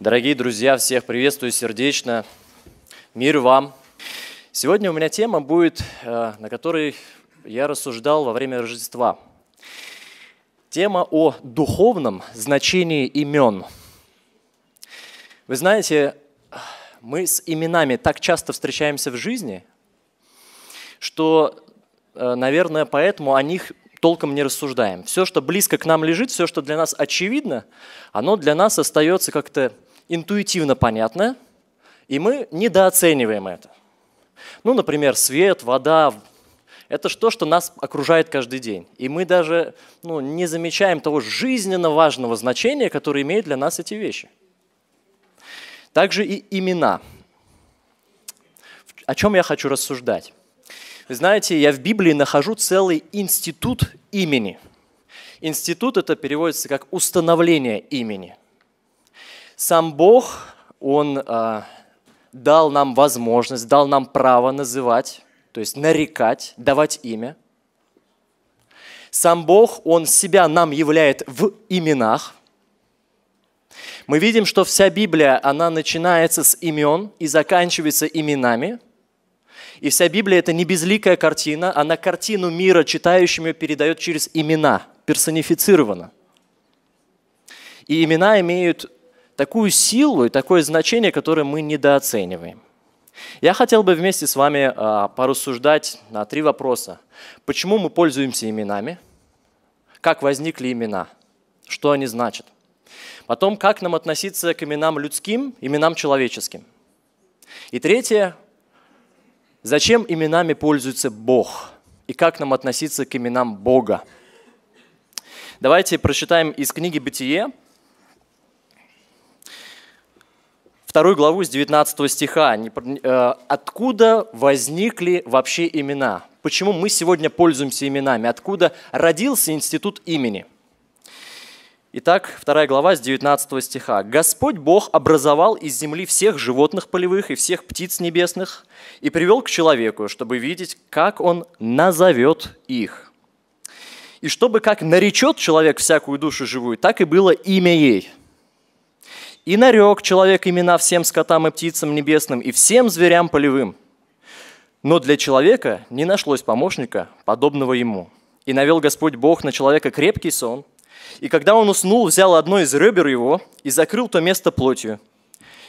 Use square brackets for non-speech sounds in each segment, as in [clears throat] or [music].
Дорогие друзья, всех приветствую сердечно. Мир вам. Сегодня у меня тема будет, э, на которой я рассуждал во время Рождества. Тема о духовном значении имен. Вы знаете, мы с именами так часто встречаемся в жизни, что, э, наверное, поэтому о них толком не рассуждаем. Все, что близко к нам лежит, все, что для нас очевидно, оно для нас остается как-то интуитивно понятно, и мы недооцениваем это. Ну, например, свет, вода, это то, что нас окружает каждый день. И мы даже ну, не замечаем того жизненно важного значения, которое имеют для нас эти вещи. Также и имена. О чем я хочу рассуждать? Вы знаете, я в Библии нахожу целый институт имени. Институт это переводится как установление имени. Сам Бог, Он э, дал нам возможность, дал нам право называть, то есть нарекать, давать имя. Сам Бог, Он себя нам являет в именах. Мы видим, что вся Библия, она начинается с имен и заканчивается именами. И вся Библия – это не безликая картина, она картину мира читающим ее передает через имена, персонифицированно. И имена имеют такую силу и такое значение, которое мы недооцениваем. Я хотел бы вместе с вами а, порассуждать на три вопроса. Почему мы пользуемся именами? Как возникли имена? Что они значат? Потом, как нам относиться к именам людским, именам человеческим? И третье, зачем именами пользуется Бог? И как нам относиться к именам Бога? Давайте прочитаем из книги «Бытие», вторую главу с 19 стиха. Э, Откуда возникли вообще имена? Почему мы сегодня пользуемся именами? Откуда родился институт имени? Итак, вторая глава с 19 стиха. «Господь Бог образовал из земли всех животных полевых и всех птиц небесных и привел к человеку, чтобы видеть, как он назовет их. И чтобы как наречет человек всякую душу живую, так и было имя ей». И нарек человек имена всем скотам и птицам небесным и всем зверям полевым. Но для человека не нашлось помощника, подобного ему. И навел Господь Бог на человека крепкий сон. И когда он уснул, взял одно из ребер его и закрыл то место плотью.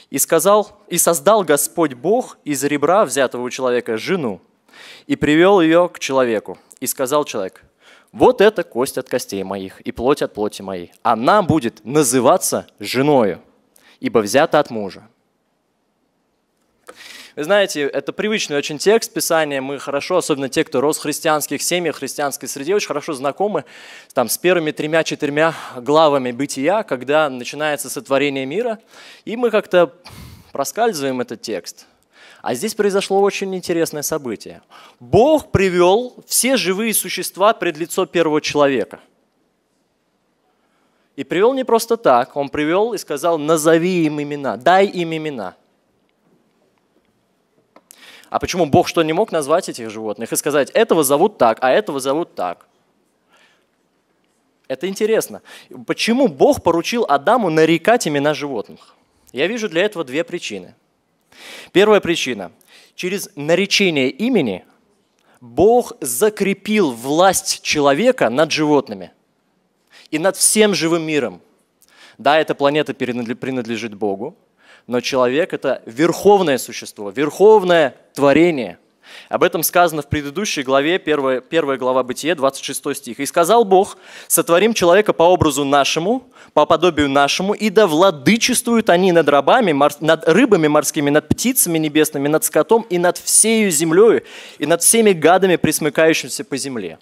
И сказал, и создал Господь Бог из ребра взятого у человека жену, и привел ее к человеку. И сказал человек, вот это кость от костей моих и плоть от плоти моей. Она будет называться женою ибо взято от мужа. Вы знаете, это привычный очень текст Писания. Мы хорошо, особенно те, кто рос в христианских семьях, в христианской среде, очень хорошо знакомы там, с первыми тремя-четырьмя главами бытия, когда начинается сотворение мира. И мы как-то проскальзываем этот текст. А здесь произошло очень интересное событие. Бог привел все живые существа пред лицо первого человека – и привел не просто так, он привел и сказал, назови им имена, дай им имена. А почему Бог что не мог назвать этих животных и сказать, этого зовут так, а этого зовут так? Это интересно. Почему Бог поручил Адаму нарекать имена животных? Я вижу для этого две причины. Первая причина. Через наречение имени Бог закрепил власть человека над животными – и над всем живым миром. Да, эта планета принадлежит Богу, но человек – это верховное существо, верховное творение. Об этом сказано в предыдущей главе, 1, 1 глава Бытие, 26 стих. «И сказал Бог, сотворим человека по образу нашему, по подобию нашему, и да владычествуют они над рабами, мор, над рыбами морскими, над птицами небесными, над скотом и над всею землею, и над всеми гадами, присмыкающимися по земле»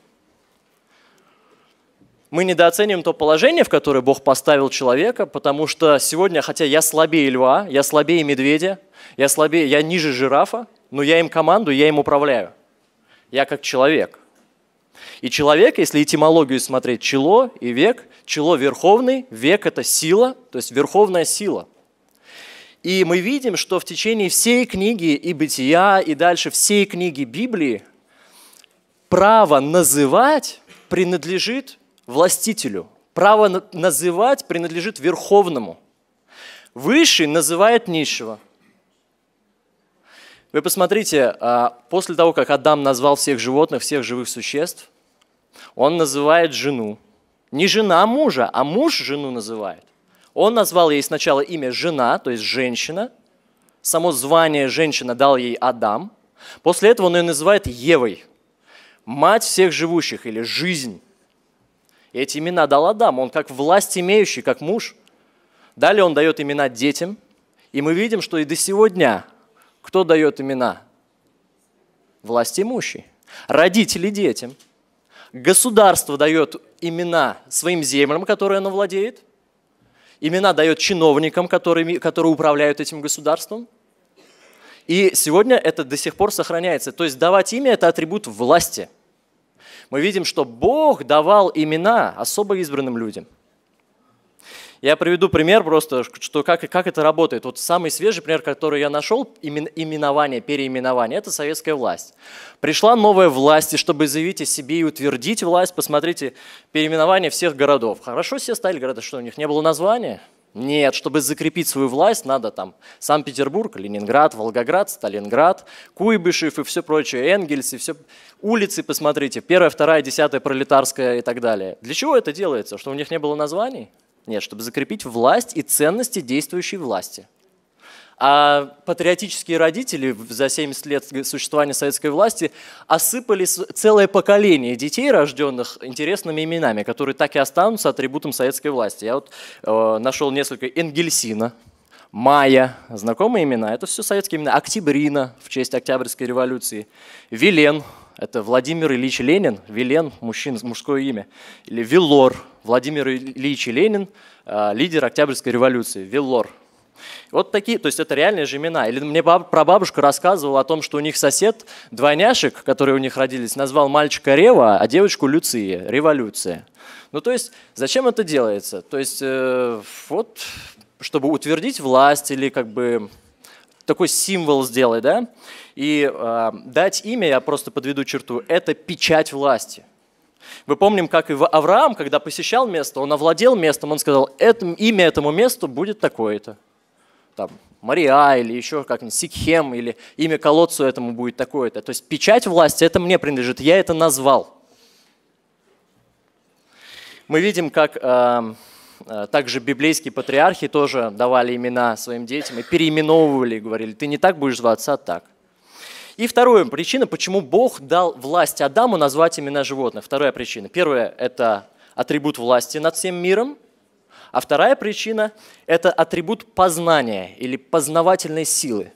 мы недооценим то положение, в которое Бог поставил человека, потому что сегодня, хотя я слабее льва, я слабее медведя, я слабее, я ниже жирафа, но я им команду, я им управляю. Я как человек. И человек, если этимологию смотреть, чело и век, чело верховный, век – это сила, то есть верховная сила. И мы видим, что в течение всей книги и бытия, и дальше всей книги Библии право называть принадлежит властителю. Право называть принадлежит верховному. Высший называет низшего. Вы посмотрите, а, после того, как Адам назвал всех животных, всех живых существ, он называет жену. Не жена мужа, а муж жену называет. Он назвал ей сначала имя жена, то есть женщина. Само звание женщина дал ей Адам. После этого он ее называет Евой, мать всех живущих или жизнь. И эти имена дал Адам, он как власть имеющий, как муж. Далее он дает имена детям, и мы видим, что и до сегодня кто дает имена? Власть имущий. Родители детям. Государство дает имена своим землям, которые оно владеет. Имена дает чиновникам, которыми, которые управляют этим государством. И сегодня это до сих пор сохраняется. То есть давать имя – это атрибут власти – мы видим, что Бог давал имена особо избранным людям. Я приведу пример просто, что как, как это работает. Вот самый свежий пример, который я нашел, именование, переименование, это советская власть. Пришла новая власть, и чтобы заявить о себе и утвердить власть, посмотрите, переименование всех городов. Хорошо все стали города, что у них не было названия – нет, чтобы закрепить свою власть, надо там Санкт-Петербург, Ленинград, Волгоград, Сталинград, Куйбышев и все прочее, Энгельс и все. Улицы, посмотрите, первая, вторая, десятая, пролетарская и так далее. Для чего это делается? Что у них не было названий? Нет, чтобы закрепить власть и ценности действующей власти. А патриотические родители за 70 лет существования советской власти осыпали целое поколение детей, рожденных интересными именами, которые так и останутся атрибутом советской власти. Я вот э, нашел несколько Энгельсина, Майя, знакомые имена, это все советские имена. Октябрина в честь Октябрьской революции, Вилен, это Владимир Ильич Ленин, Вилен, мужчин, мужское имя, или Вилор, Владимир Ильич Ленин, э, лидер Октябрьской революции, Вилор – вот такие, то есть это реальные же имена. Или мне баб, бабушку рассказывал о том, что у них сосед, двойняшек, которые у них родились, назвал мальчика Рева, а девочку Люция, революция. Ну то есть зачем это делается? То есть э, вот, чтобы утвердить власть или как бы такой символ сделать, да? И э, дать имя, я просто подведу черту, это печать власти. Мы помним, как и Авраам, когда посещал место, он овладел местом, он сказал, это, имя этому месту будет такое-то там, Мария или еще как-нибудь, Сикхем, или имя колодцу этому будет такое-то. То есть печать власти, это мне принадлежит, я это назвал. Мы видим, как э, э также библейские патриархи тоже давали имена своим детям и переименовывали, и говорили, ты не так будешь зваться, а так. И вторая причина, почему Бог дал власть Адаму назвать имена животных. Вторая причина. Первая – это атрибут власти над всем миром – а вторая причина – это атрибут познания или познавательной силы.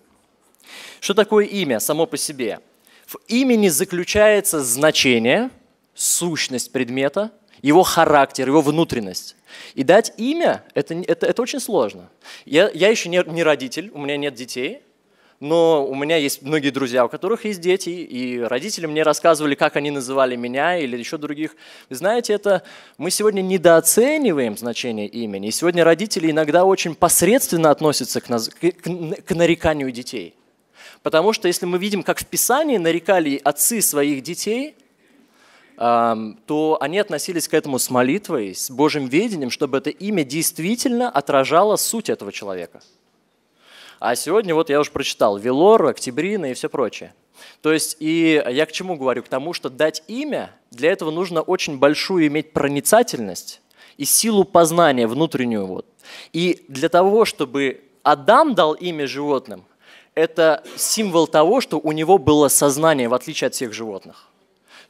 Что такое имя само по себе? В имени заключается значение, сущность предмета, его характер, его внутренность. И дать имя это, – это, это очень сложно. Я, я еще не, не родитель, у меня нет детей – но у меня есть многие друзья, у которых есть дети, и родители мне рассказывали, как они называли меня или еще других. Вы знаете, это мы сегодня недооцениваем значение имени, и сегодня родители иногда очень посредственно относятся к, наз... к нареканию детей. Потому что если мы видим, как в Писании нарекали отцы своих детей, то они относились к этому с молитвой, с Божьим ведением, чтобы это имя действительно отражало суть этого человека – а сегодня вот я уже прочитал Велор, Октябрина и все прочее. То есть и я к чему говорю? К тому, что дать имя, для этого нужно очень большую иметь проницательность и силу познания внутреннюю. Вот. И для того, чтобы Адам дал имя животным, это символ того, что у него было сознание, в отличие от всех животных.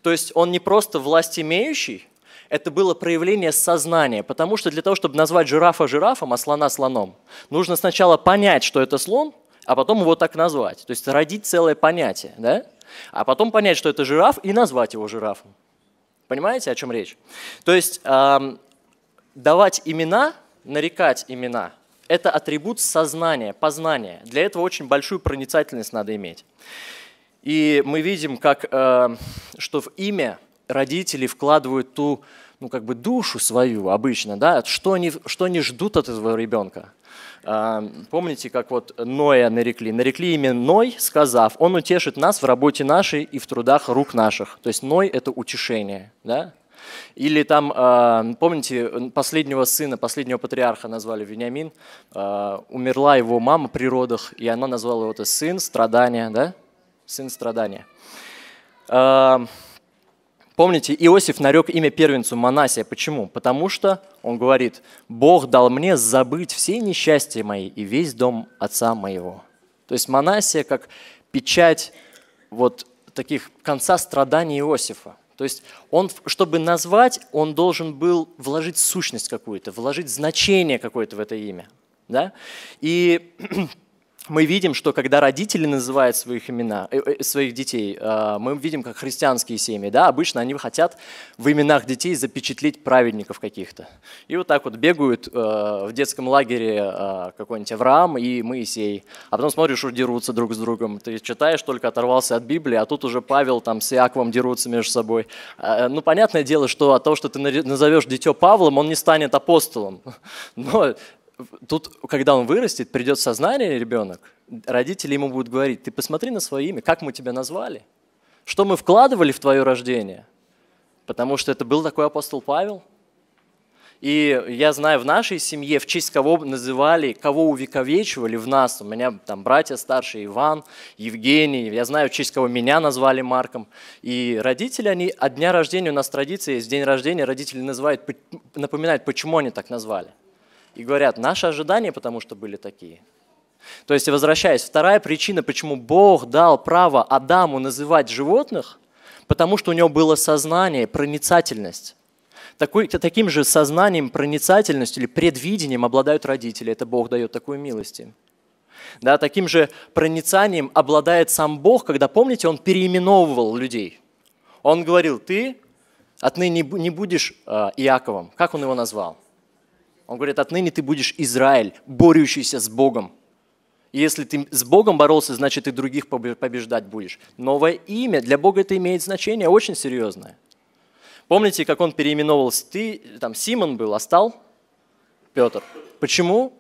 То есть он не просто власть имеющий, это было проявление сознания, потому что для того, чтобы назвать жирафа жирафом, а слона слоном, нужно сначала понять, что это слон, а потом его так назвать. То есть родить целое понятие, да? а потом понять, что это жираф, и назвать его жирафом. Понимаете, о чем речь? То есть эм, давать имена, нарекать имена – это атрибут сознания, познания. Для этого очень большую проницательность надо иметь. И мы видим, как, э, что в имя родители вкладывают ту ну, как бы душу свою обычно, да, что они, что они ждут от этого ребенка. А, помните, как вот Ноя нарекли? Нарекли имя Ной, сказав, он утешит нас в работе нашей и в трудах рук наших. То есть Ной – это утешение, да? Или там, а, помните, последнего сына, последнего патриарха назвали Вениамин. А, Умерла его мама при родах, и она назвала его это сын страдания, да? Сын страдания. Помните, Иосиф нарек имя первенцу Манасия. Почему? Потому что он говорит, «Бог дал мне забыть все несчастья мои и весь дом отца моего». То есть Манасия как печать вот таких конца страданий Иосифа. То есть он, чтобы назвать, он должен был вложить сущность какую-то, вложить значение какое-то в это имя. Да? И мы видим, что когда родители называют своих имена, э, э, своих детей, э, мы видим, как христианские семьи, да, обычно они хотят в именах детей запечатлеть праведников каких-то. И вот так вот бегают в детском лагере какой-нибудь Авраам и Моисей, а потом смотришь, уже дерутся друг с другом. Ты читаешь, только оторвался от Библии, а тут уже Павел там с Иаковом дерутся между собой. Ну, понятное дело, что от того, что ты назовешь дитё Павлом, он не станет апостолом. [laughs] Но тут, когда он вырастет, придет сознание ребенок, родители ему будут говорить, ты посмотри на свое имя, как мы тебя назвали, что мы вкладывали в твое рождение, потому что это был такой апостол Павел. И я знаю, в нашей семье, в честь кого называли, кого увековечивали в нас, у меня там братья старшие, Иван, Евгений, я знаю, в честь кого меня назвали Марком. И родители, они от дня рождения, у нас традиция, есть: день рождения родители называют, напоминают, почему они так назвали и говорят, наши ожидания потому что были такие. То есть, возвращаясь, вторая причина, почему Бог дал право Адаму называть животных, потому что у него было сознание, проницательность. Такой, таким же сознанием, проницательностью или предвидением обладают родители. Это Бог дает такую милость Да, таким же проницанием обладает сам Бог, когда, помните, Он переименовывал людей. Он говорил, ты отныне не будешь а, Иаковом. Как Он его назвал? Он говорит, отныне ты будешь Израиль, борющийся с Богом. если ты с Богом боролся, значит, ты других побеждать будешь. Новое имя для Бога это имеет значение очень серьезное. Помните, как он переименовал, ты, там Симон был, а стал Петр. Почему?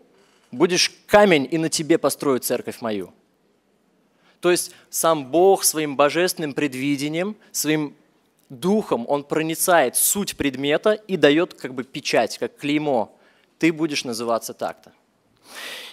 Будешь камень, и на тебе построю церковь мою. То есть сам Бог своим божественным предвидением, своим духом, он проницает суть предмета и дает как бы печать, как клеймо, ты будешь называться так-то.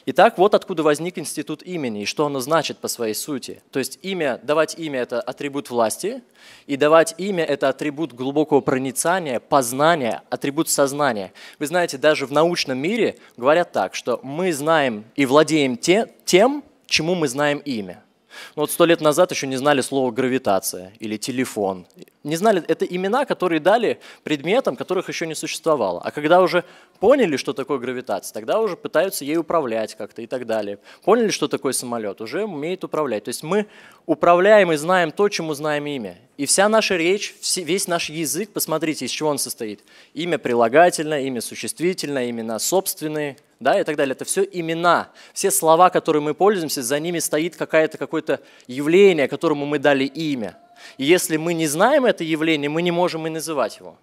Итак, вот откуда возник институт имени и что оно значит по своей сути. То есть имя, давать имя – это атрибут власти, и давать имя – это атрибут глубокого проницания, познания, атрибут сознания. Вы знаете, даже в научном мире говорят так, что мы знаем и владеем те, тем, чему мы знаем имя – ну вот сто лет назад еще не знали слово гравитация или телефон. Не знали, это имена, которые дали предметам, которых еще не существовало. А когда уже поняли, что такое гравитация, тогда уже пытаются ей управлять как-то и так далее. Поняли, что такое самолет, уже умеет управлять. То есть мы управляем и знаем то, чему знаем имя. И вся наша речь, весь наш язык, посмотрите, из чего он состоит. Имя прилагательное, имя существительное, имена собственные – да, и так далее. Это все имена. Все слова, которые мы пользуемся, за ними стоит какое-то какое явление, которому мы дали имя. И если мы не знаем это явление, мы не можем и называть его.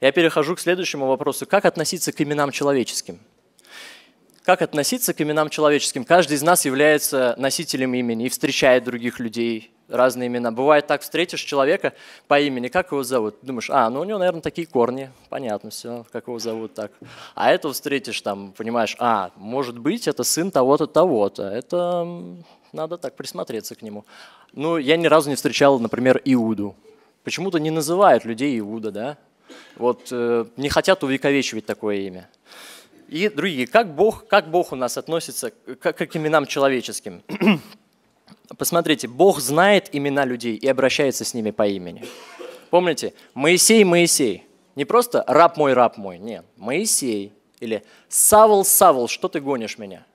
Я перехожу к следующему вопросу. Как относиться к именам человеческим? Как относиться к именам человеческим? Каждый из нас является носителем имени и встречает других людей, разные имена. Бывает так, встретишь человека по имени, как его зовут? Думаешь, а, ну у него, наверное, такие корни, понятно все, как его зовут так. А этого встретишь там, понимаешь, а, может быть, это сын того-то, того-то. Это надо так присмотреться к нему. Ну, я ни разу не встречал, например, Иуду. Почему-то не называют людей Иуда, да? Вот э, не хотят увековечивать такое имя. И другие, как Бог, как Бог у нас относится к, к именам человеческим? [clears throat] Посмотрите, Бог знает имена людей и обращается с ними по имени. Помните, Моисей, Моисей. Не просто раб мой, раб мой. Нет, Моисей. Или Савл, Савл, что ты гонишь меня?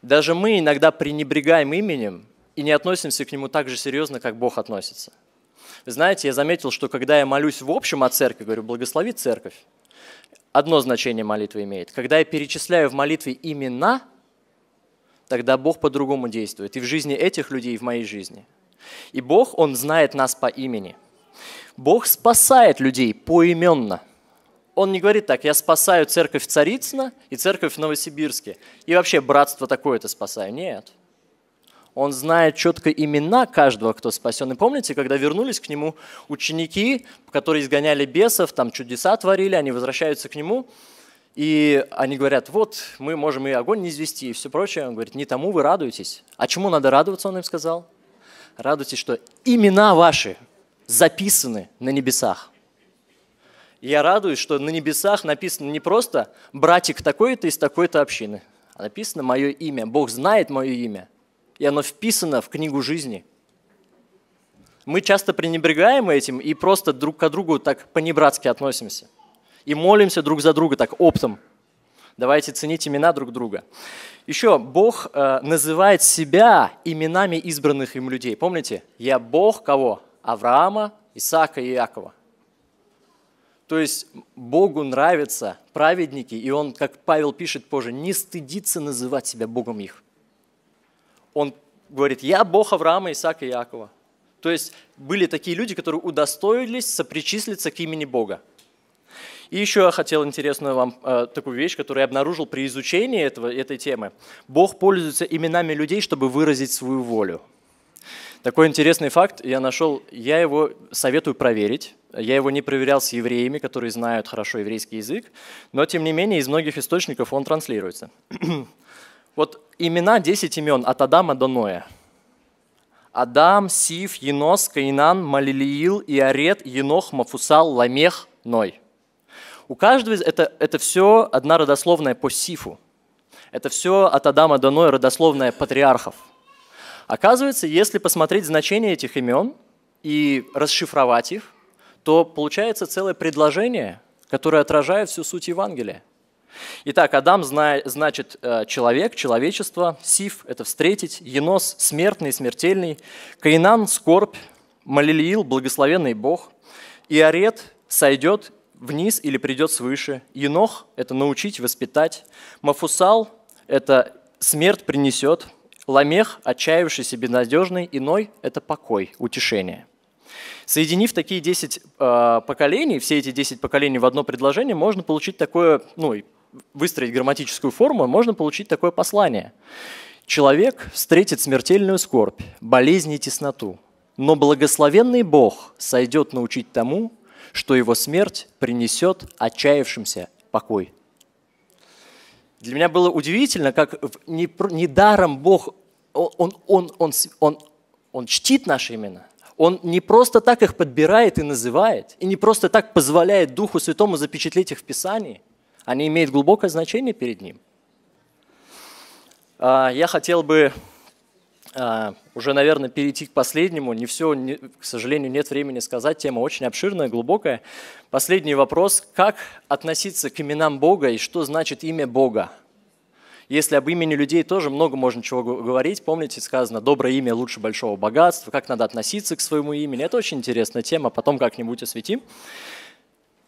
Даже мы иногда пренебрегаем именем и не относимся к нему так же серьезно, как Бог относится. Вы знаете, я заметил, что когда я молюсь в общем о церкви, говорю, благослови церковь, одно значение молитвы имеет. Когда я перечисляю в молитве имена – тогда Бог по-другому действует и в жизни этих людей, и в моей жизни. И Бог, Он знает нас по имени. Бог спасает людей поименно. Он не говорит так, я спасаю церковь Царицына и церковь в Новосибирске. И вообще братство такое-то спасаю. Нет. Он знает четко имена каждого, кто спасен. И помните, когда вернулись к нему ученики, которые изгоняли бесов, там чудеса творили, они возвращаются к нему, и они говорят, вот, мы можем и огонь не извести, и все прочее. Он говорит, не тому вы радуетесь. А чему надо радоваться, он им сказал? Радуйтесь, что имена ваши записаны на небесах. Я радуюсь, что на небесах написано не просто «братик такой-то из такой-то общины», а написано «мое имя». Бог знает мое имя, и оно вписано в книгу жизни. Мы часто пренебрегаем этим и просто друг к другу так по небратски относимся и молимся друг за друга так оптом. Давайте ценить имена друг друга. Еще Бог э, называет себя именами избранных им людей. Помните, я Бог кого? Авраама, Исаака и Иакова. То есть Богу нравятся праведники, и он, как Павел пишет позже, не стыдится называть себя Богом их. Он говорит, я Бог Авраама, Исаака и Иакова. То есть были такие люди, которые удостоились сопричислиться к имени Бога. И еще я хотел интересную вам э, такую вещь, которую я обнаружил при изучении этого, этой темы. Бог пользуется именами людей, чтобы выразить свою волю. Такой интересный факт я нашел, я его советую проверить. Я его не проверял с евреями, которые знают хорошо еврейский язык, но тем не менее из многих источников он транслируется. [clears throat] вот имена 10 имен от Адама до Ноя. Адам, Сиф, Енос, Каинан, Малилиил, Иорет, Енох, Мафусал, Ламех, Ной. У каждого из это, это все одна родословная по Сифу. Это все от Адама до Ноя родословная патриархов. Оказывается, если посмотреть значение этих имен и расшифровать их, то получается целое предложение, которое отражает всю суть Евангелия. Итак, Адам значит э, человек, человечество, Сиф – это встретить, Енос – смертный, смертельный, Каинан – скорбь, Малилиил – благословенный Бог, Иорет – сойдет вниз или придет свыше. Енох – это научить, воспитать. Мафусал – это смерть принесет. Ламех – отчаявшийся, безнадежный. Иной – это покой, утешение. Соединив такие 10 э, а, поколений, все эти 10 поколений в одно предложение, можно получить такое, ну, выстроить грамматическую форму, можно получить такое послание. Человек встретит смертельную скорбь, болезни и тесноту, но благословенный Бог сойдет научить тому, что его смерть принесет отчаявшимся покой. Для меня было удивительно, как недаром Бог, он, он, он, он, он чтит наши имена. Он не просто так их подбирает и называет, и не просто так позволяет Духу Святому запечатлеть их в Писании. Они имеют глубокое значение перед Ним. А, я хотел бы а, уже, наверное, перейти к последнему. Не все, не, к сожалению, нет времени сказать. Тема очень обширная, глубокая. Последний вопрос. Как относиться к именам Бога и что значит имя Бога? Если об имени людей тоже много можно чего говорить. Помните, сказано «доброе имя лучше большого богатства», как надо относиться к своему имени. Это очень интересная тема, потом как-нибудь осветим.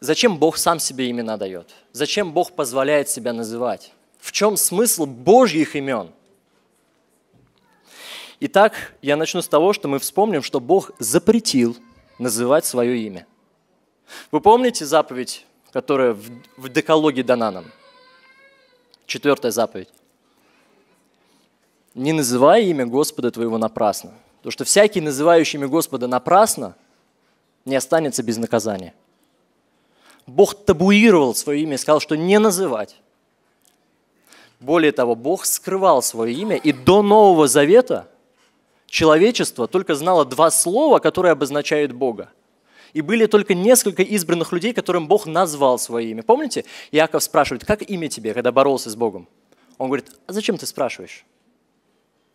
Зачем Бог сам себе имена дает? Зачем Бог позволяет себя называть? В чем смысл Божьих имен? Итак, я начну с того, что мы вспомним, что Бог запретил называть свое имя. Вы помните заповедь, которая в Декологе дана нам? Четвертая заповедь. «Не называй имя Господа твоего напрасно, потому что всякий, называющий имя Господа напрасно, не останется без наказания». Бог табуировал свое имя и сказал, что не называть. Более того, Бог скрывал свое имя, и до Нового Завета – человечество только знало два слова, которые обозначают Бога. И были только несколько избранных людей, которым Бог назвал свое имя. Помните, Иаков спрашивает, как имя тебе, когда боролся с Богом? Он говорит, а зачем ты спрашиваешь?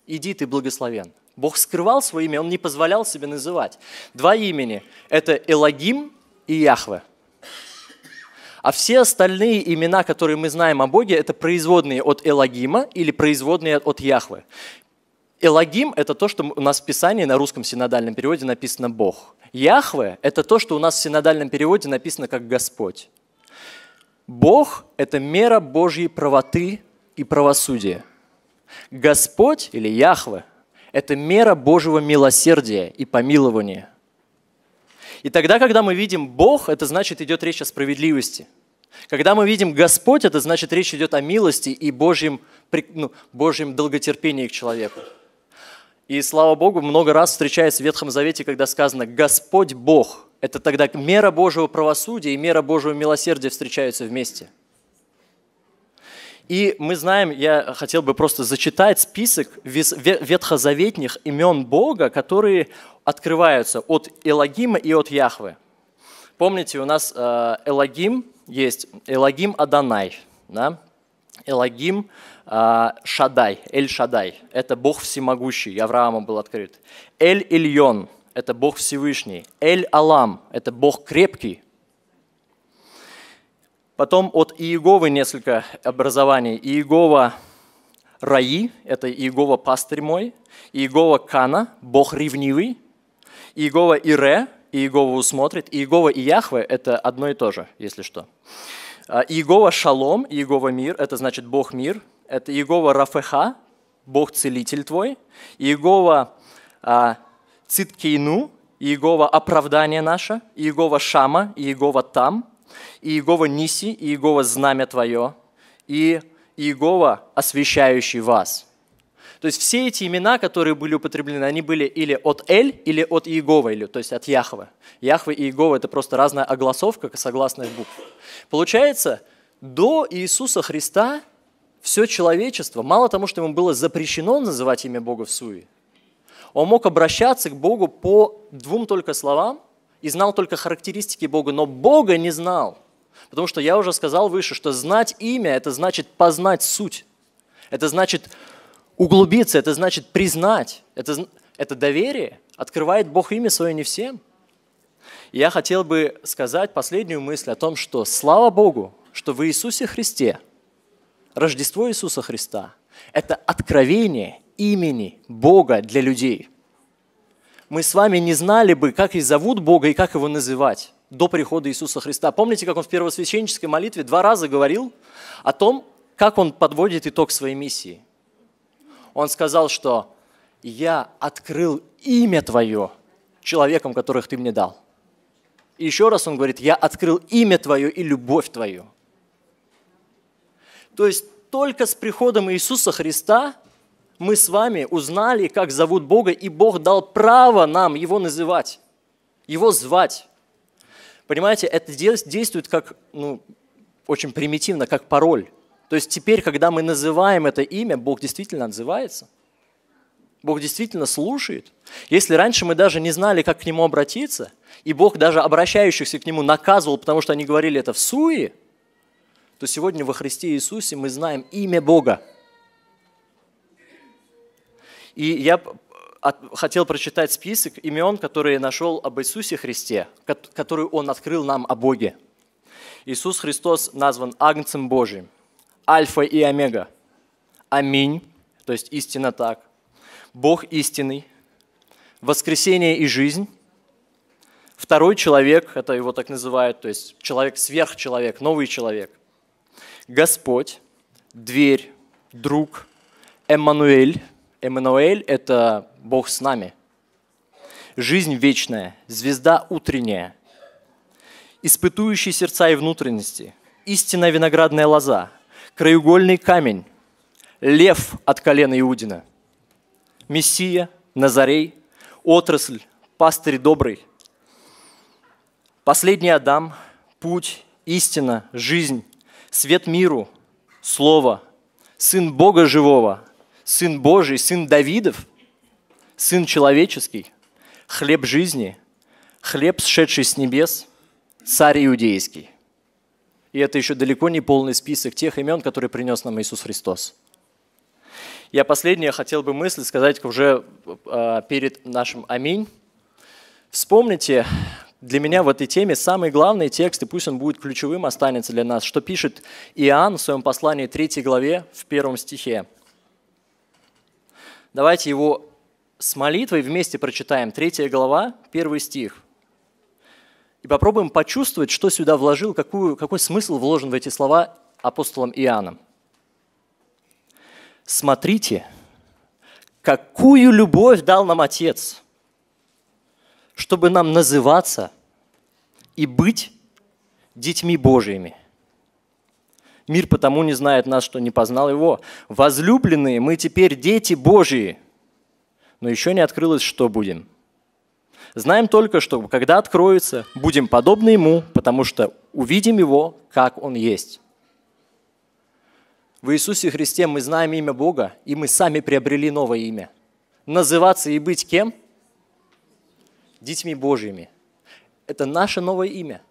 Иди, ты благословен. Бог скрывал свое имя, он не позволял себе называть. Два имени – это Элогим и Яхве. А все остальные имена, которые мы знаем о Боге, это производные от Элогима или производные от Яхвы. Элогим – это то, что у нас в Писании на русском синодальном переводе написано «Бог». Яхве – это то, что у нас в синодальном переводе написано как «Господь». Бог – это мера Божьей правоты и правосудия. Господь или Яхве – это мера Божьего милосердия и помилования. И тогда, когда мы видим Бог, это значит идет речь о справедливости. Когда мы видим Господь, это значит речь идет о милости и Божьем, ну, Божьем долготерпении к человеку. И слава Богу, много раз встречается в Ветхом Завете, когда сказано «Господь Бог». Это тогда мера Божьего правосудия и мера Божьего милосердия встречаются вместе. И мы знаем, я хотел бы просто зачитать список ветхозаветних имен Бога, которые открываются от Элогима и от Яхвы. Помните, у нас э, Элогим есть Элогим Аданай, да? Элогим а, Шадай, Эль-Шадай – это Бог всемогущий, Авраама был открыт. Эль-Ильон – это Бог Всевышний. Эль-Алам – это Бог крепкий. Потом от Иеговы несколько образований. Иегова Раи – это Иегова пастырь мой. Иегова Кана – Бог ревнивый. Иегова Ире – Иегова усмотрит. Иегова и Яхве – это одно и то же, если что. А, Иегова Шалом, Иегова мир – это значит Бог мир – это Иегова Рафеха, Бог-целитель твой, Иегова а, Циткейну, Иегова оправдание наше, Иегова Шама, Иегова Там, Иегова Ниси, Иегова знамя твое, и Иегова освящающий вас. То есть все эти имена, которые были употреблены, они были или от Эль, или от Иегова, или, то есть от Яхвы. Яхвы и Иегова – это просто разная огласовка согласных букв. Получается, до Иисуса Христа – все человечество, мало того, что ему было запрещено называть имя Бога в суе, он мог обращаться к Богу по двум только словам и знал только характеристики Бога, но Бога не знал. Потому что я уже сказал выше, что знать имя – это значит познать суть. Это значит углубиться, это значит признать. Это, это доверие. Открывает Бог имя свое не всем. я хотел бы сказать последнюю мысль о том, что слава Богу, что в Иисусе Христе – Рождество Иисуса Христа – это откровение имени Бога для людей. Мы с вами не знали бы, как и зовут Бога и как его называть до прихода Иисуса Христа. Помните, как он в первосвященнической молитве два раза говорил о том, как он подводит итог своей миссии. Он сказал, что «Я открыл имя Твое человеком, которых Ты мне дал». И еще раз он говорит, «Я открыл имя Твое и любовь Твою». То есть только с приходом Иисуса Христа мы с вами узнали, как зовут Бога, и Бог дал право нам Его называть, Его звать. Понимаете, это действует как, ну, очень примитивно, как пароль. То есть теперь, когда мы называем это имя, Бог действительно отзывается. Бог действительно слушает. Если раньше мы даже не знали, как к Нему обратиться, и Бог даже обращающихся к Нему наказывал, потому что они говорили это в суе, то сегодня во Христе Иисусе мы знаем имя Бога. И я а, хотел прочитать список имен, которые нашел об Иисусе Христе, которые Он открыл нам о Боге. Иисус Христос назван Агнцем Божиим, Альфа и Омега, Аминь, то есть истина так, Бог истинный, воскресение и жизнь, второй человек, это его так называют, то есть человек сверхчеловек, новый человек – Господь, дверь, друг, Эммануэль. Эммануэль – это Бог с нами. Жизнь вечная, звезда утренняя, испытующий сердца и внутренности, истинная виноградная лоза, краеугольный камень, лев от колена Иудина, мессия, Назарей, отрасль, пастырь добрый, последний Адам, путь, истина, жизнь, свет миру, Слово, Сын Бога живого, Сын Божий, Сын Давидов, Сын человеческий, хлеб жизни, хлеб, сшедший с небес, царь иудейский. И это еще далеко не полный список тех имен, которые принес нам Иисус Христос. Я последнее хотел бы мысль сказать уже а, перед нашим «Аминь». Вспомните, для меня в этой теме самый главный текст, и пусть он будет ключевым, останется для нас, что пишет Иоанн в своем послании 3 главе в первом стихе. Давайте его с молитвой вместе прочитаем. 3 глава, 1 стих. И попробуем почувствовать, что сюда вложил, какую, какой смысл вложен в эти слова апостолом Иоанном. «Смотрите, какую любовь дал нам Отец!» чтобы нам называться и быть детьми Божьими. Мир потому не знает нас, что не познал его. Возлюбленные, мы теперь дети Божьи, но еще не открылось, что будем. Знаем только, что когда откроется, будем подобны ему, потому что увидим его, как он есть. В Иисусе Христе мы знаем имя Бога, и мы сами приобрели новое имя. Называться и быть кем – детьми Божьими. Это наше новое имя.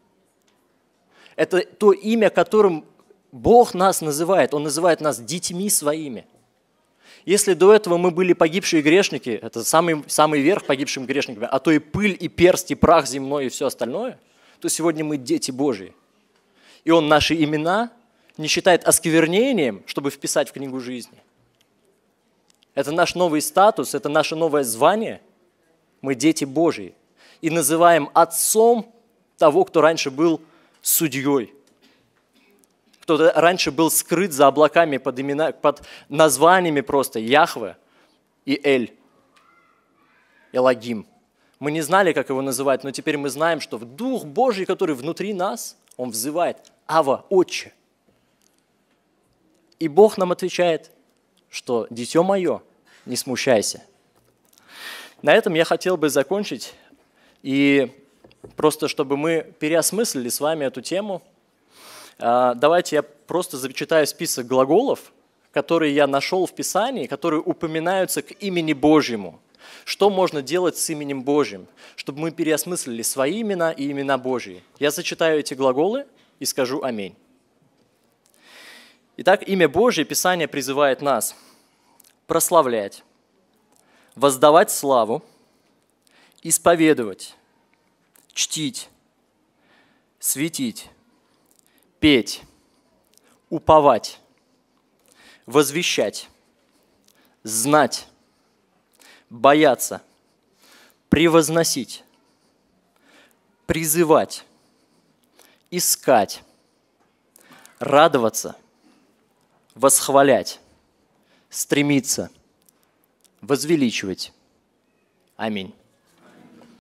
Это то имя, которым Бог нас называет. Он называет нас детьми своими. Если до этого мы были погибшие грешники, это самый, самый верх погибшим грешниками, а то и пыль, и перст, и прах земной, и все остальное, то сегодня мы дети Божьи. И Он наши имена не считает осквернением, чтобы вписать в книгу жизни. Это наш новый статус, это наше новое звание. Мы дети Божьи и называем отцом того, кто раньше был судьей, кто раньше был скрыт за облаками под, имена, под названиями просто Яхве и Эль, Элагим. Мы не знали, как его называть, но теперь мы знаем, что в Дух Божий, который внутри нас, он взывает «Ава, Отче». И Бог нам отвечает, что «Дитё мое, не смущайся». На этом я хотел бы закончить и просто чтобы мы переосмыслили с вами эту тему, а, давайте я просто зачитаю список глаголов, которые я нашел в Писании, которые упоминаются к имени Божьему. Что можно делать с именем Божьим, чтобы мы переосмыслили свои имена и имена Божьи. Я зачитаю эти глаголы и скажу «Аминь». Итак, имя Божье Писание призывает нас прославлять, воздавать славу – исповедовать, чтить, светить, петь, уповать, возвещать, знать, бояться, превозносить, призывать, искать, радоваться, восхвалять, стремиться, возвеличивать. Аминь.